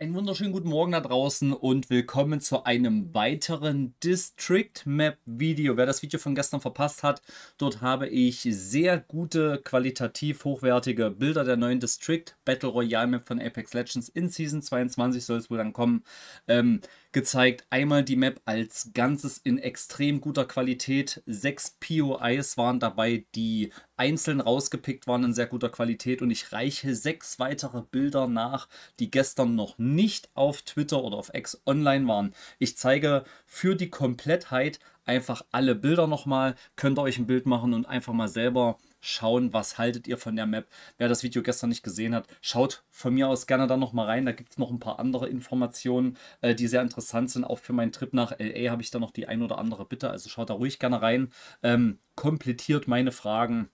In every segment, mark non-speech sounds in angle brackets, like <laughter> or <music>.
Einen wunderschönen guten Morgen da draußen und willkommen zu einem weiteren District Map Video. Wer das Video von gestern verpasst hat, dort habe ich sehr gute, qualitativ hochwertige Bilder der neuen District Battle Royale Map von Apex Legends in Season 22 soll es wohl dann kommen. Ähm, gezeigt. Einmal die Map als Ganzes in extrem guter Qualität. Sechs POIs waren dabei, die einzeln rausgepickt waren in sehr guter Qualität. Und ich reiche sechs weitere Bilder nach, die gestern noch nicht auf Twitter oder auf X online waren. Ich zeige für die Komplettheit einfach alle Bilder nochmal. Könnt ihr euch ein Bild machen und einfach mal selber schauen, was haltet ihr von der Map. Wer das Video gestern nicht gesehen hat, schaut von mir aus gerne da nochmal rein. Da gibt es noch ein paar andere Informationen, äh, die sehr interessant sind. Auch für meinen Trip nach LA habe ich da noch die ein oder andere Bitte. Also schaut da ruhig gerne rein. Ähm, komplettiert meine Fragen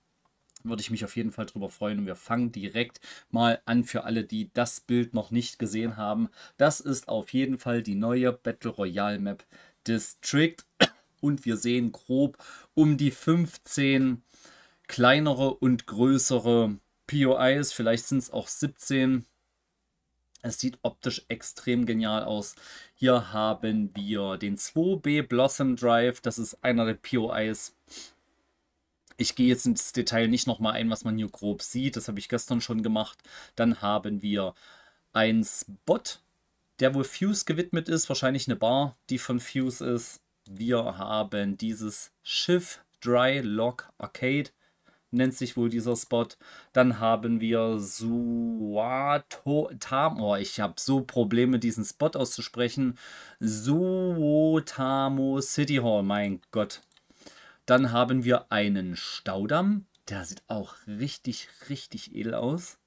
würde ich mich auf jeden Fall drüber freuen. Und wir fangen direkt mal an für alle, die das Bild noch nicht gesehen haben. Das ist auf jeden Fall die neue Battle Royale Map District. Und wir sehen grob um die 15 kleinere und größere POIs. Vielleicht sind es auch 17. Es sieht optisch extrem genial aus. Hier haben wir den 2B Blossom Drive. Das ist einer der POIs. Ich gehe jetzt ins Detail nicht nochmal ein, was man hier grob sieht. Das habe ich gestern schon gemacht. Dann haben wir ein Spot, der wohl Fuse gewidmet ist. Wahrscheinlich eine Bar, die von Fuse ist. Wir haben dieses Schiff Dry Lock Arcade nennt sich wohl dieser Spot. Dann haben wir Suato Oh, Ich habe so Probleme, diesen Spot auszusprechen. Suotamo City Hall, mein Gott. Dann haben wir einen Staudamm. Der sieht auch richtig, richtig edel aus.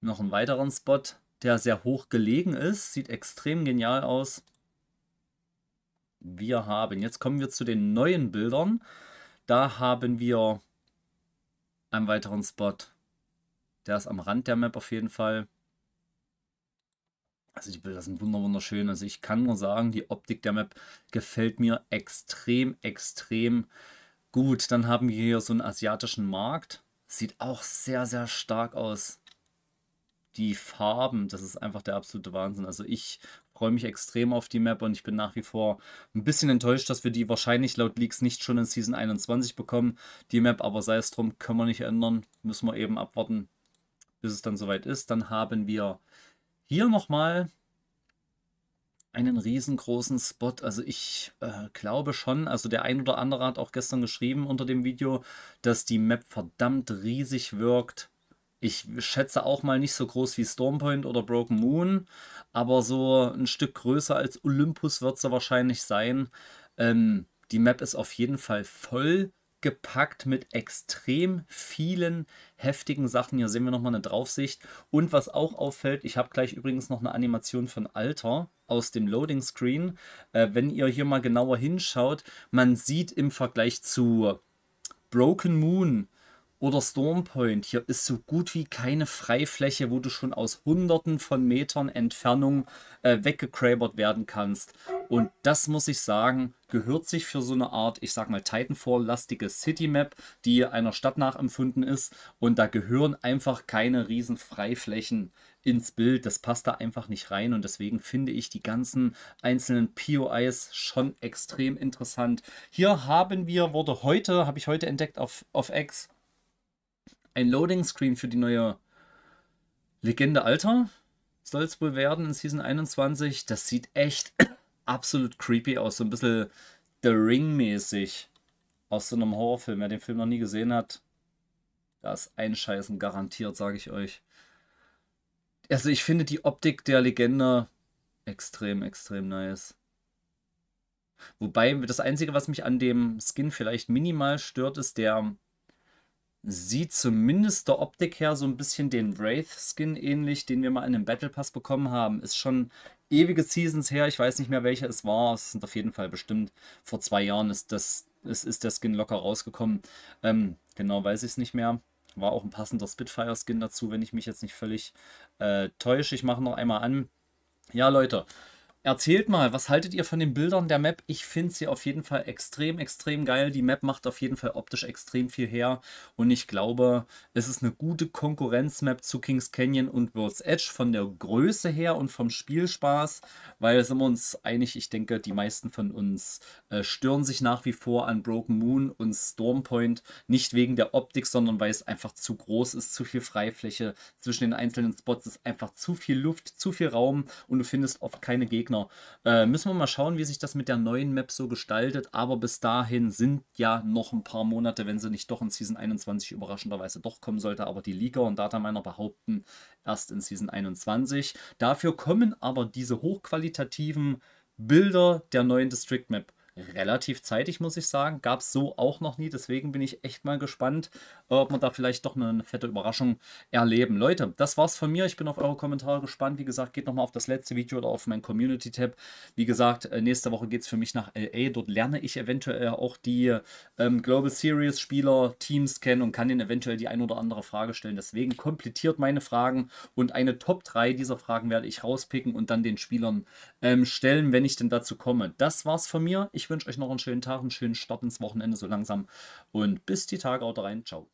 Noch einen weiteren Spot, der sehr hoch gelegen ist. Sieht extrem genial aus wir haben. Jetzt kommen wir zu den neuen Bildern. Da haben wir einen weiteren Spot. Der ist am Rand der Map auf jeden Fall. Also die Bilder sind wunderschön. Also ich kann nur sagen, die Optik der Map gefällt mir extrem, extrem gut. Dann haben wir hier so einen asiatischen Markt. Sieht auch sehr, sehr stark aus. Die Farben, das ist einfach der absolute Wahnsinn. Also ich freue mich extrem auf die Map und ich bin nach wie vor ein bisschen enttäuscht, dass wir die wahrscheinlich laut Leaks nicht schon in Season 21 bekommen. Die Map aber sei es drum, können wir nicht ändern, müssen wir eben abwarten, bis es dann soweit ist. Dann haben wir hier nochmal einen riesengroßen Spot. Also ich äh, glaube schon, also der ein oder andere hat auch gestern geschrieben unter dem Video, dass die Map verdammt riesig wirkt ich schätze auch mal nicht so groß wie Stormpoint oder Broken Moon, aber so ein Stück größer als Olympus wird sie wahrscheinlich sein. Ähm, die Map ist auf jeden Fall voll gepackt mit extrem vielen heftigen Sachen. Hier sehen wir nochmal eine Draufsicht. Und was auch auffällt, ich habe gleich übrigens noch eine Animation von Alter aus dem Loading Screen. Äh, wenn ihr hier mal genauer hinschaut, man sieht im Vergleich zu Broken Moon oder Stormpoint. Hier ist so gut wie keine Freifläche, wo du schon aus hunderten von Metern Entfernung äh, weggecrabert werden kannst. Und das muss ich sagen, gehört sich für so eine Art, ich sag mal, Titanfall-lastige City-Map, die einer Stadt nachempfunden ist. Und da gehören einfach keine riesen Freiflächen ins Bild. Das passt da einfach nicht rein. Und deswegen finde ich die ganzen einzelnen POIs schon extrem interessant. Hier haben wir, wurde heute, habe ich heute entdeckt auf, auf X, ein Loading-Screen für die neue Legende Alter soll es wohl werden in Season 21. Das sieht echt <coughs> absolut creepy aus, so ein bisschen The Ring-mäßig aus so einem Horrorfilm. Wer den Film noch nie gesehen hat, da ist Einscheißen garantiert, sage ich euch. Also ich finde die Optik der Legende extrem, extrem nice. Wobei das Einzige, was mich an dem Skin vielleicht minimal stört, ist der sieht zumindest der Optik her so ein bisschen den Wraith-Skin ähnlich, den wir mal in einem Battle Pass bekommen haben. Ist schon ewige Seasons her, ich weiß nicht mehr, welche es war. Es sind auf jeden Fall bestimmt vor zwei Jahren ist, das, ist, ist der Skin locker rausgekommen. Ähm, genau weiß ich es nicht mehr. War auch ein passender Spitfire-Skin dazu, wenn ich mich jetzt nicht völlig äh, täusche. Ich mache noch einmal an. Ja, Leute, Erzählt mal, was haltet ihr von den Bildern der Map? Ich finde sie auf jeden Fall extrem, extrem geil. Die Map macht auf jeden Fall optisch extrem viel her. Und ich glaube, es ist eine gute Konkurrenzmap zu Kings Canyon und World's Edge von der Größe her und vom Spielspaß. Weil sind wir uns einig, ich denke, die meisten von uns äh, stören sich nach wie vor an Broken Moon und Stormpoint. Nicht wegen der Optik, sondern weil es einfach zu groß ist, zu viel Freifläche. Zwischen den einzelnen Spots ist einfach zu viel Luft, zu viel Raum und du findest oft keine Gegner Genau. Äh, müssen wir mal schauen, wie sich das mit der neuen Map so gestaltet. Aber bis dahin sind ja noch ein paar Monate, wenn sie nicht doch in Season 21 überraschenderweise doch kommen sollte. Aber die Liga und Dataminer behaupten erst in Season 21. Dafür kommen aber diese hochqualitativen Bilder der neuen District Map relativ zeitig, muss ich sagen. Gab es so auch noch nie. Deswegen bin ich echt mal gespannt, ob wir da vielleicht doch eine fette Überraschung erleben. Leute, das war's von mir. Ich bin auf eure Kommentare gespannt. Wie gesagt, geht nochmal auf das letzte Video oder auf meinen Community-Tab. Wie gesagt, äh, nächste Woche geht es für mich nach LA. Dort lerne ich eventuell auch die ähm, Global Series Spieler Teams kennen und kann ihnen eventuell die ein oder andere Frage stellen. Deswegen komplettiert meine Fragen und eine Top 3 dieser Fragen werde ich rauspicken und dann den Spielern ähm, stellen, wenn ich denn dazu komme. Das war's von mir. Ich ich wünsche euch noch einen schönen Tag, einen schönen Start ins Wochenende so langsam und bis die Tage haut rein. Ciao.